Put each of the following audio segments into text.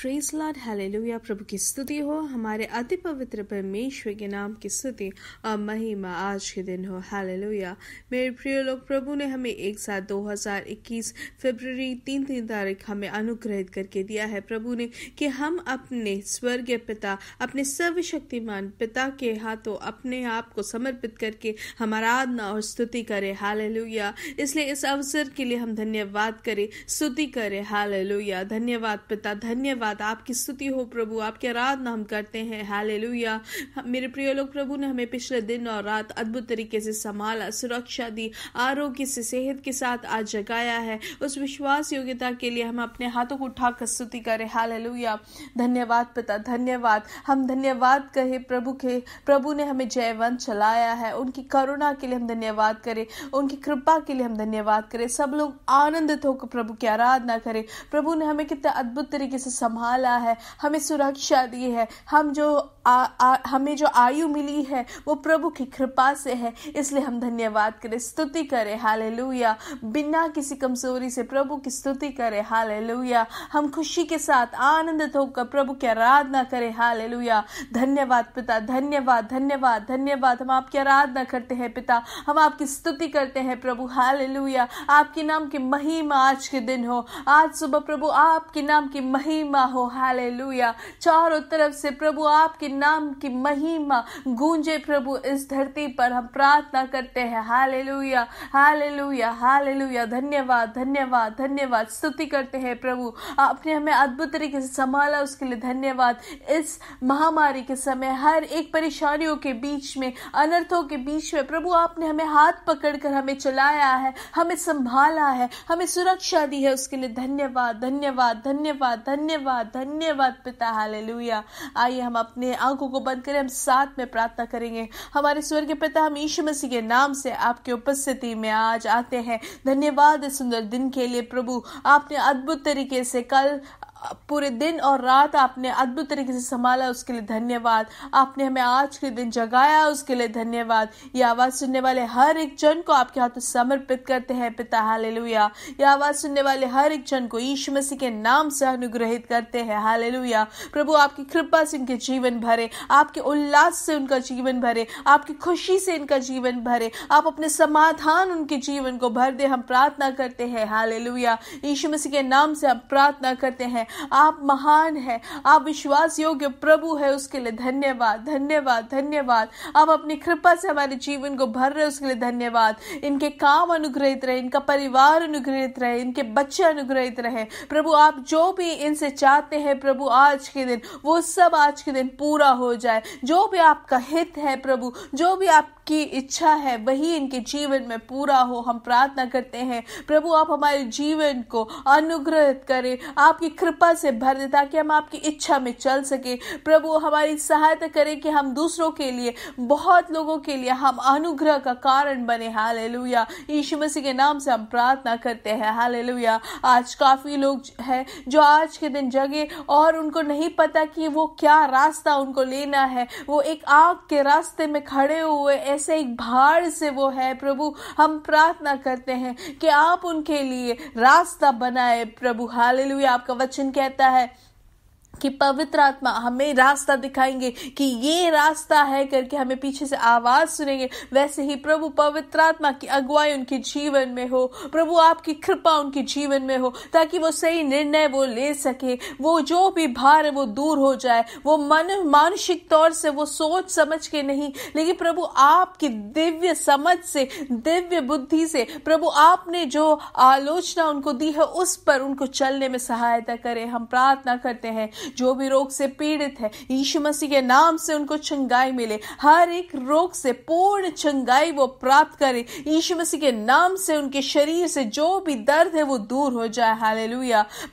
praise Lord hallelujah प्रभु की स्तुति हो हमारे अति पवित्र परमेश्वर के नाम की स्तुति और महिमा आज के दिन हो हालेलुया मेरे प्रिय लोग प्रभु ने हमें एक साथ 2021 फरवरी तीन तीन तारीख हमें अनुग्रहित करके दिया है प्रभु ने कि हम अपने स्वर्गीय पिता अपने सर्वशक्तिमान पिता के हाथों अपने आप को समर्पित करके हमारा आराधना और स्तुति करें हालेलुया इसलिए इस अवसर के लिए हम धन्यवाद करें स्तुति करें हालेलुया धन्यवाद पिता धन्यवाद धन्यवाद आपकी स्तुति हो प्रभु आपकी आराधना हम करते हैं हालेलुया मेरे प्रिय लोग प्रभु ने हमें पिछले दिन और रात अद्भुत तरीके से संभाला सुरक्षा दी आरोग्य से सेहत के साथ आज जगाया है उस विश्वास योग्यता के लिए हम अपने हाथों को उठाकर स्तुति करें हालेलुया धन्यवाद पिता धन्यवाद हम धन्यवाद कहे प्रभु के प्रभु ने हमें जयवंत चलाया है उनकी करुणा के लिए हम धन्यवाद करें उनकी कृपा के लिए हम धन्यवाद करें सब लोग आनंदित होकर प्रभु की आराधना करें प्रभु ने हमें कितने अद्भुत तरीके से संभाल संभाला है हमें सुरक्षा दी है हम जो आ, आ, हमें जो आयु मिली है वो प्रभु की कृपा से है इसलिए हम धन्यवाद करें स्तुति करें हाले बिना किसी कमजोरी से प्रभु की स्तुति करें हाले हम खुशी के साथ आनंदित होकर प्रभु की आराधना करें हाले धन्यवाद पिता धन्यवाद धन्यवाद धन्यवाद हम आपकी आराधना करते हैं पिता हम आपकी स्तुति करते हैं प्रभु लुया आपके नाम की महिमा आज के दिन हो आज सुबह प्रभु आपके नाम की महिमा हो हालेलुया चारों तरफ से प्रभु आपके नाम की महिमा गूंजे प्रभु इस धरती पर हम प्रार्थना करते हैं हालेलुया हालेलुया हालेलुया धन्यवाद धन्यवाद धन्यवाद स्तुति करते हैं प्रभु आपने हमें अद्भुत तरीके से संभाला उसके लिए धन्यवाद इस महामारी के समय हर एक परेशानियों के बीच में अनर्थों के बीच में प्रभु आपने हमें हाथ पकड़कर हमें चलाया है हमें संभाला है हमें सुरक्षा दी है उसके लिए धन्यवाद धन्यवाद धन्यवाद धन्यवाद धन्यवाद पिता हालेलुया आइए हम अपने आंखों को बंद करें हम साथ में प्रार्थना करेंगे हमारे स्वर्ग पिता हम ईश मसीह के नाम से आपके उपस्थिति में आज आते हैं धन्यवाद इस सुंदर दिन के लिए प्रभु आपने अद्भुत तरीके से कल पूरे दिन और रात आपने अद्भुत तरीके से संभाला उसके लिए धन्यवाद आपने हमें आज के दिन जगाया उसके लिए धन्यवाद ये आवाज़ सुनने वाले हर एक जन को आपके हाथों समर्पित करते हैं पिता लुया ये आवाज़ सुनने वाले हर एक जन को ईश मसीह के नाम से अनुग्रहित करते हैं हालेलुया प्रभु आपकी कृपा से इनके जीवन भरे आपके उल्लास से उनका जीवन भरे आपकी खुशी से इनका जीवन भरे आप अपने समाधान उनके जीवन को भर दे हम प्रार्थना करते हैं हाले लुया मसीह के नाम से हम प्रार्थना करते हैं आप महान है आप विश्वास योग्य प्रभु है उसके लिए धन्यवाद धन्यवाद धन्यवाद आप अपनी कृपा से हमारे जीवन को भर रहे उसके लिए धन्यवाद इनके काम अनुग्रहित रहे इनका परिवार अनुग्रहित रहे इनके बच्चे अनुग्रहित रहे प्रभु आप जो भी इनसे चाहते हैं प्रभु आज के दिन वो सब आज के दिन पूरा हो जाए जो भी आपका हित है प्रभु जो भी आप आपकी इच्छा है वही इनके जीवन में पूरा हो हम प्रार्थना करते हैं प्रभु आप हमारे जीवन को अनुग्रहित करें आपकी कृपा से भर दे ताकि हम आपकी इच्छा में चल सके प्रभु हमारी सहायता करें कि हम दूसरों के लिए बहुत लोगों के लिए हम अनुग्रह का कारण बने हाल लुया यीशु मसीह के नाम से हम प्रार्थना करते हैं हाल लुया आज काफ़ी लोग हैं जो आज के दिन जगे और उनको नहीं पता कि वो क्या रास्ता उनको लेना है वो एक आग के रास्ते में खड़े हुए ऐसे एक भार से वो है प्रभु हम प्रार्थना करते हैं कि आप उनके लिए रास्ता बनाए प्रभु हाल आपका वचन कहता है कि पवित्र आत्मा हमें रास्ता दिखाएंगे कि ये रास्ता है करके हमें पीछे से आवाज सुनेंगे वैसे ही प्रभु पवित्र आत्मा की अगुवाई उनके जीवन में हो प्रभु आपकी कृपा उनके जीवन में हो ताकि वो सही निर्णय वो ले सके वो जो भी भार है वो दूर हो जाए वो मन मानसिक तौर से वो सोच समझ के नहीं लेकिन प्रभु आपकी दिव्य समझ से दिव्य बुद्धि से प्रभु आपने जो आलोचना उनको दी है उस पर उनको चलने में सहायता करें हम प्रार्थना करते हैं जो भी रोग से पीड़ित है यीशु मसीह के नाम से उनको चंगाई मिले हर एक रोग से पूर्ण चंगाई वो प्राप्त करे यीशु मसीह के नाम से उनके शरीर से जो भी दर्द है वो दूर हो जाए हाले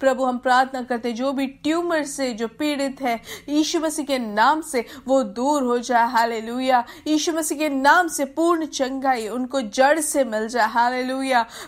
प्रभु हम प्रार्थना करते जो भी ट्यूमर से जो पीड़ित है यीशु मसीह के नाम से वो दूर हो जाए हाले यीशु मसीह के नाम से पूर्ण चंगाई उनको जड़ से मिल जाए हाले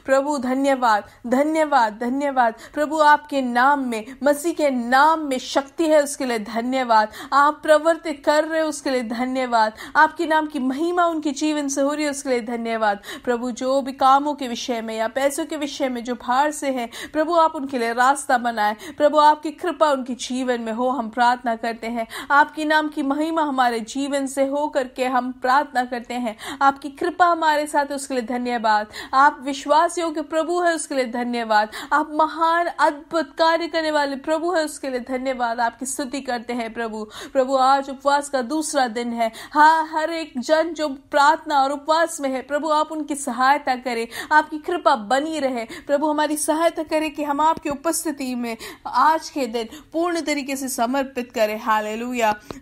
प्रभु धन्यवाद धन्यवाद धन्यवाद प्रभु आपके नाम में मसीह के नाम में शक्ति है उसके लिए धन्यवाद आप प्रवृत्ति कर रहे हो उसके लिए धन्यवाद आपके नाम की महिमा उनके जीवन से हो रही है उसके लिए धन्यवाद प्रभु जो भी कामों के विषय में या पैसों के विषय में जो भार से है प्रभु आप उनके लिए रास्ता बनाए प्रभु आपकी कृपा उनके जीवन में हो हम प्रार्थना करते हैं आपके नाम की महिमा हमारे जीवन से हो करके हम प्रार्थना करते हैं आपकी कृपा हमारे साथ उसके लिए धन्यवाद आप विश्वास योग्य प्रभु है उसके लिए धन्यवाद आप महान अद्भुत कार्य करने वाले प्रभु है उसके लिए धन्यवाद धन्यवाद आपकी स्तुति करते हैं प्रभु प्रभु आज उपवास का दूसरा दिन है हाँ हर एक जन जो प्रार्थना और उपवास में है प्रभु आप उनकी सहायता करें आपकी कृपा बनी रहे प्रभु हमारी सहायता करें कि हम आपकी उपस्थिति में आज के दिन पूर्ण तरीके से समर्पित करें हाल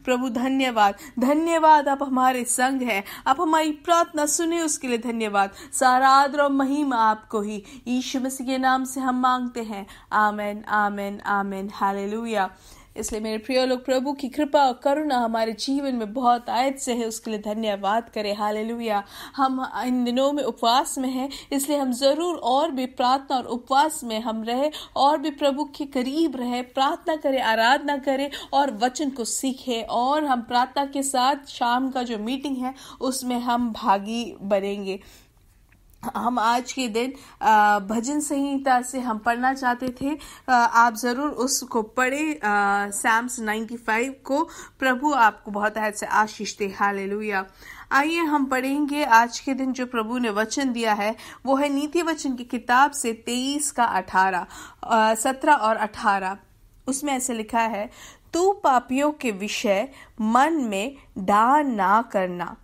प्रभु धन्यवाद धन्यवाद आप हमारे संग है आप हमारी प्रार्थना सुने उसके लिए धन्यवाद सारा आदर और महिमा आपको ही ईश्वर के नाम से हम मांगते हैं आमेन आमेन आमेन हालेलुया इसलिए मेरे प्रिय लोग प्रभु की कृपा और करुणा हमारे जीवन में बहुत आयत से है उसके लिए धन्यवाद करें हालेलुया हम इन दिनों में उपवास में हैं इसलिए हम ज़रूर और भी प्रार्थना और उपवास में हम रहे और भी प्रभु के करीब रहे प्रार्थना करें आराधना करें और वचन को सीखें और हम प्रार्थना के साथ शाम का जो मीटिंग है उसमें हम भागी बनेंगे हम आज के दिन भजन संहिता से हम पढ़ना चाहते थे आप ज़रूर उसको पढ़े सैम्स 95 को प्रभु आपको बहुत अहद से आशीष दे हाले आइए हम पढ़ेंगे आज के दिन जो प्रभु ने वचन दिया है वो है नीति वचन की किताब से 23 का 18 सत्रह और 18 उसमें ऐसे लिखा है तू पापियों के विषय मन में डा ना करना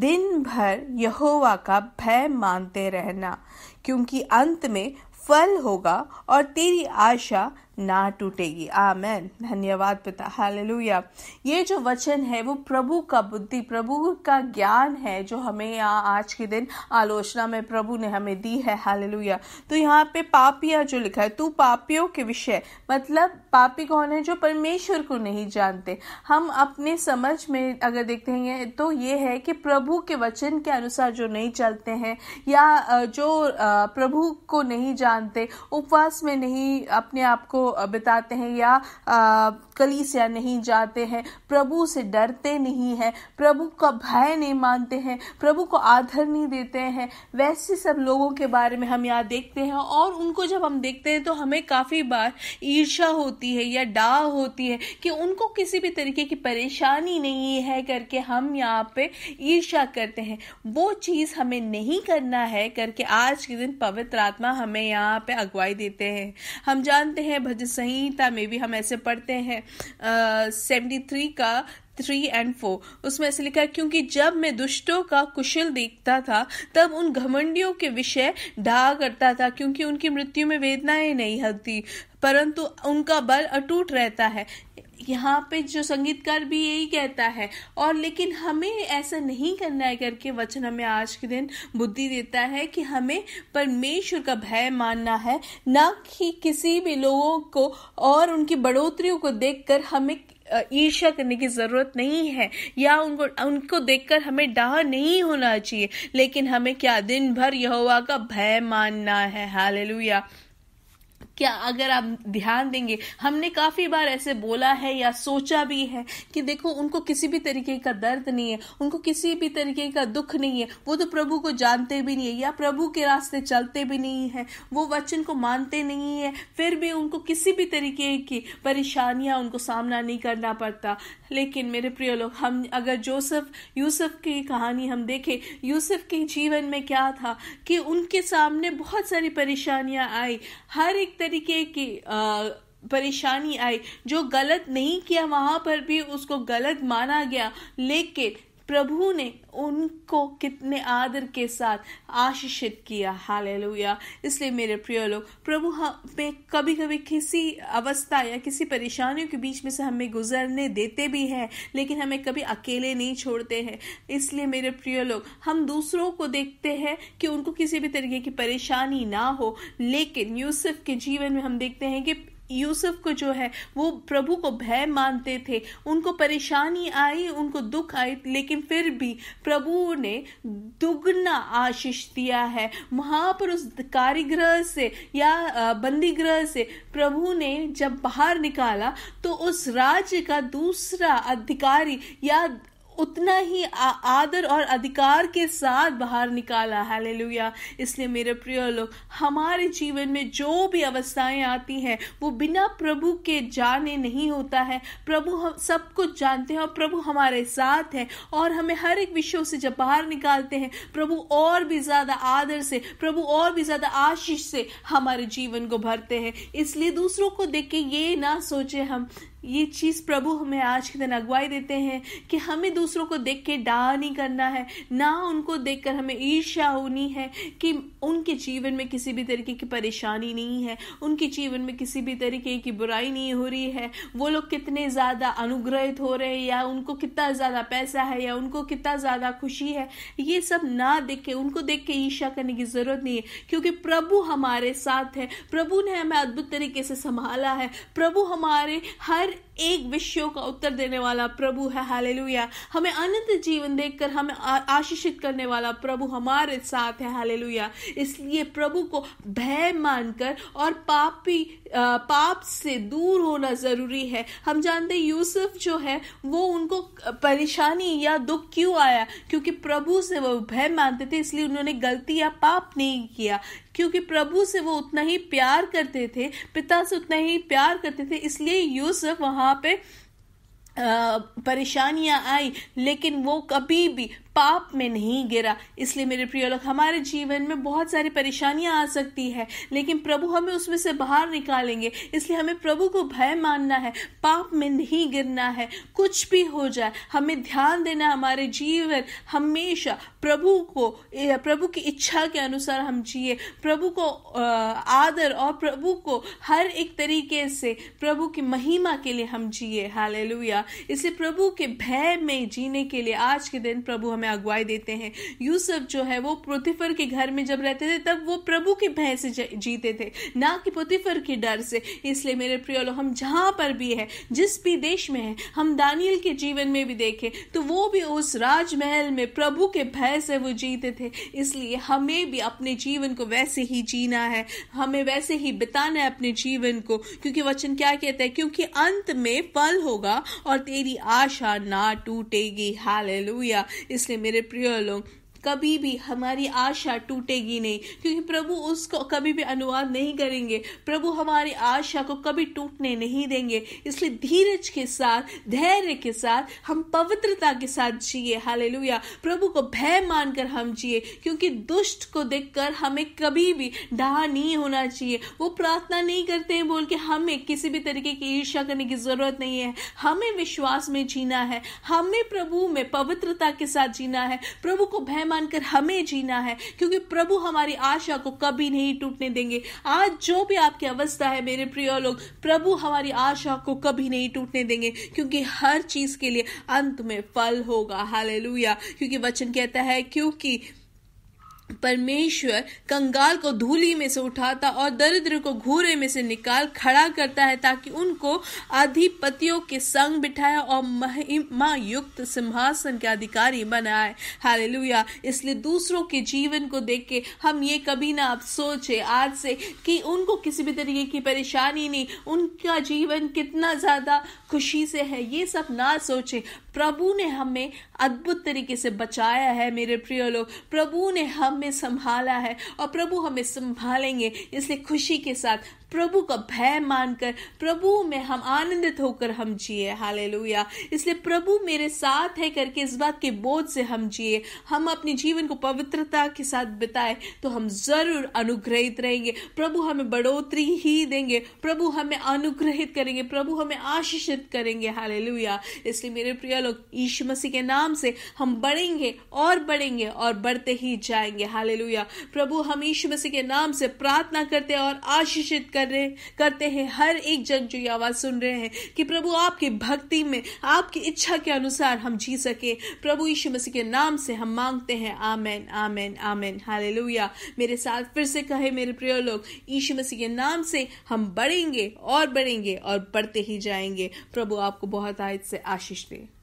दिन भर यहोवा का भय मानते रहना क्योंकि अंत में फल होगा और तेरी आशा ना टूटेगी आमेन धन्यवाद पिता हालेलुया ये जो वचन है वो प्रभु का बुद्धि प्रभु का ज्ञान है जो हमें यहाँ आज के दिन आलोचना में प्रभु ने हमें दी है हालेलुया तो यहाँ पे पापिया जो लिखा है तू पापियों के विषय मतलब पापी कौन है जो परमेश्वर को नहीं जानते हम अपने समझ में अगर देखते हैं तो ये है कि प्रभु के वचन के अनुसार जो नहीं चलते हैं या जो प्रभु को नहीं जानते उपवास में नहीं अपने आप को बिताते हैं या कलीसिया नहीं जाते हैं प्रभु से डरते नहीं हैं प्रभु का भय नहीं मानते हैं प्रभु को आदर नहीं देते हैं वैसे सब लोगों के बारे में हम यहाँ देखते हैं और उनको जब हम देखते हैं तो हमें काफ़ी बार ईर्षा होती है या डा होती है कि उनको किसी भी तरीके की परेशानी नहीं है करके हम यहाँ पे ईर्षा करते हैं वो चीज़ हमें नहीं करना है करके आज के दिन पवित्र आत्मा हमें यहाँ पे अगुवाई देते हैं हम जानते हैं से ही था मे बी हम ऐसे पढ़ते हैं सेवेंटी थ्री का थ्री एंड फोर उसमें ऐसे लिखा है क्योंकि जब मैं दुष्टों का कुशल देखता था तब उन घमंडियों के विषय ढा करता था क्योंकि उनकी मृत्यु में वेदनाएं नहीं होती परंतु उनका बल अटूट रहता है यहाँ पे जो संगीतकार भी यही कहता है और लेकिन हमें ऐसा नहीं करना है करके वचन हमें आज के दिन बुद्धि देता है कि हमें परमेश्वर का भय मानना है ना कि किसी भी लोगों को और उनकी बढ़ोतरियों को देखकर हमें ईर्ष्या करने की ज़रूरत नहीं है या उनको उनको देखकर हमें डाह नहीं होना चाहिए लेकिन हमें क्या दिन भर यहोवा का भय मानना है हालेलुया क्या अगर आप ध्यान देंगे हमने काफ़ी बार ऐसे बोला है या सोचा भी है कि देखो उनको किसी भी तरीके का दर्द नहीं है उनको किसी भी तरीके का दुख नहीं है वो तो प्रभु को जानते भी नहीं है या प्रभु के रास्ते चलते भी नहीं है वो वचन को मानते नहीं है फिर भी उनको किसी भी तरीके की परेशानियाँ उनको सामना नहीं करना पड़ता लेकिन मेरे प्रिय लोग हम अगर जोसफ यूसुफ की कहानी हम देखें यूसुफ के जीवन में क्या था कि उनके सामने बहुत सारी परेशानियां आई हर एक तरीके की परेशानी आई जो गलत नहीं किया वहां पर भी उसको गलत माना गया लेकिन प्रभु ने उनको कितने आदर के साथ आशीषित किया हाल इसलिए मेरे प्रिय लोग प्रभु हमें कभी कभी किसी अवस्था या किसी परेशानियों के बीच में से हमें गुजरने देते भी हैं लेकिन हमें कभी अकेले नहीं छोड़ते हैं इसलिए मेरे प्रिय लोग हम दूसरों को देखते हैं कि उनको किसी भी तरीके की परेशानी ना हो लेकिन यूसुफ के जीवन में हम देखते हैं कि यूसुफ को जो है वो प्रभु को भय मानते थे उनको परेशानी आई उनको दुख आई लेकिन फिर भी प्रभु ने दुगना आशीष दिया है वहां पर उस कारिग्रह से या बंदी ग्रह से प्रभु ने जब बाहर निकाला तो उस राज्य का दूसरा अधिकारी या उतना ही आदर और अधिकार के साथ बाहर निकाला है इसलिए मेरे प्रिय लोग हमारे जीवन में जो भी अवस्थाएं आती हैं वो बिना प्रभु के जाने नहीं होता है प्रभु हम सब कुछ जानते हैं और प्रभु हमारे साथ है और हमें हर एक विषयों से जब बाहर निकालते हैं प्रभु और भी ज़्यादा आदर से प्रभु और भी ज़्यादा आशीष से हमारे जीवन को भरते हैं इसलिए दूसरों को देख के ये ना सोचे हम ये चीज़ प्रभु हमें आज के दिन अगुवाई देते हैं कि हमें दूसरों को देख के डा नहीं करना है ना उनको देखकर हमें ईर्ष्या होनी है कि उनके जीवन में किसी भी तरीके की परेशानी नहीं है उनके जीवन में किसी भी तरीके की बुराई नहीं हो रही है वो लोग कितने ज़्यादा अनुग्रहित हो रहे हैं या उनको कितना ज़्यादा पैसा है या उनको कितना ज़्यादा खुशी है ये सब ना देख के उनको देख के ईर्ष्या करने की ज़रूरत नहीं है क्योंकि प्रभु हमारे साथ है प्रभु ने हमें अद्भुत तरीके से संभाला है प्रभु हमारे हर एक विषयों का उत्तर देने वाला प्रभु है हालेलुया हमें अनंत जीवन देखकर हमें आशीषित करने वाला प्रभु हमारे साथ है हालेलुया इसलिए प्रभु को भय मानकर और पापी पाप से दूर होना ज़रूरी है हम जानते यूसुफ जो है वो उनको परेशानी या दुख क्यों आया क्योंकि प्रभु से वो भय मानते थे इसलिए उन्होंने गलती या पाप नहीं किया क्योंकि प्रभु से वो उतना ही प्यार करते थे पिता से उतना ही प्यार करते थे इसलिए यूसुफ वहां पे परेशानियां आई लेकिन वो कभी भी पाप में नहीं गिरा इसलिए मेरे प्रिय लोग हमारे जीवन में बहुत सारी परेशानियां आ सकती है लेकिन प्रभु हमें उसमें से बाहर निकालेंगे इसलिए हमें प्रभु को भय मानना है पाप में नहीं गिरना है कुछ भी हो जाए हमें ध्यान देना हमारे जीवन हमेशा प्रभु को प्रभु की इच्छा के अनुसार हम जिए प्रभु को आदर और प्रभु को हर एक तरीके से प्रभु की महिमा के लिए हम जिए हालेलुया इसे प्रभु के भय में जीने के लिए आज के दिन प्रभु हमें हमें अगुवाई देते हैं यूसुफ जो है वो प्रोतिफर के घर में जब रहते थे तब वो प्रभु के भय से जीते थे ना कि प्रोतिफर के डर से इसलिए मेरे प्रियो हम जहाँ पर भी है जिस भी देश में है हम दानियल के जीवन में भी देखें तो वो भी उस राजमहल में प्रभु के भय से वो जीते थे इसलिए हमें भी अपने जीवन को वैसे ही जीना है हमें वैसे ही बिताना है अपने जीवन को क्योंकि वचन क्या कहता है क्योंकि अंत में फल होगा और तेरी आशा ना टूटेगी हाल इसलिए मेरे प्रिय लोग कभी भी हमारी आशा टूटेगी नहीं क्योंकि प्रभु उसको कभी भी अनुवाद नहीं करेंगे प्रभु हमारी आशा को कभी टूटने नहीं देंगे इसलिए धीरज के साथ धैर्य के साथ हम पवित्रता के साथ जिए हाले प्रभु को भय मानकर हम जिए क्योंकि दुष्ट को देखकर हमें कभी भी डहा नहीं होना चाहिए वो प्रार्थना नहीं करते हैं बोल के हमें किसी भी तरीके की ईर्ष्या करने की जरूरत नहीं है हमें विश्वास में जीना है हमें प्रभु में पवित्रता के साथ जीना है प्रभु को भय मानकर हमें जीना है क्योंकि प्रभु हमारी आशा को कभी नहीं टूटने देंगे आज जो भी आपकी अवस्था है मेरे प्रिय लोग प्रभु हमारी आशा को कभी नहीं टूटने देंगे क्योंकि हर चीज के लिए अंत में फल होगा हालेलुया क्योंकि वचन कहता है क्योंकि परमेश्वर कंगाल को धूली में से उठाता और दरिद्र को घूरे में से निकाल खड़ा करता है ताकि उनको अधिपतियों के संग बिठाए और महिमा युक्त सिंहासन के अधिकारी बनाए हाल इसलिए दूसरों के जीवन को देख के हम ये कभी ना आप सोचे आज से कि उनको किसी भी तरीके की परेशानी नहीं उनका जीवन कितना ज़्यादा खुशी से है ये सब ना सोचे प्रभु ने हमें अद्भुत तरीके से बचाया है मेरे प्रिय लोग प्रभु ने हम हमें संभाला है और प्रभु हमें संभालेंगे इसलिए खुशी के साथ प्रभु का भय मानकर प्रभु में हम आनंदित होकर हम जिए हाले इसलिए प्रभु मेरे साथ है करके इस बात के बोझ से हम जिए हम अपने जीवन को पवित्रता के साथ बिताए तो हम जरूर अनुग्रहित रहेंगे प्रभु हमें बढ़ोतरी ही देंगे प्रभु हमें अनुग्रहित करेंगे प्रभु हमें आशीषित करेंगे हाले इसलिए मेरे प्रिय लोग ईश मसीह के नाम से हम बढ़ेंगे और बढ़ेंगे और बढ़ते ही जाएंगे हाले प्रभु हम ईश्व मसीह के नाम से प्रार्थना करते हैं और आशीषित कर रहे करते हैं हर एक जन जो ये आवाज़ सुन रहे हैं कि प्रभु आपकी भक्ति में आपकी इच्छा के अनुसार हम जी सके प्रभु यीशु मसीह के नाम से हम मांगते हैं आमेन आमेन आमेन हाले मेरे साथ फिर से कहे मेरे प्रिय लोग यीशु मसीह के नाम से हम बढ़ेंगे और बढ़ेंगे और बढ़ते ही जाएंगे प्रभु आपको बहुत आयत से आशीष दें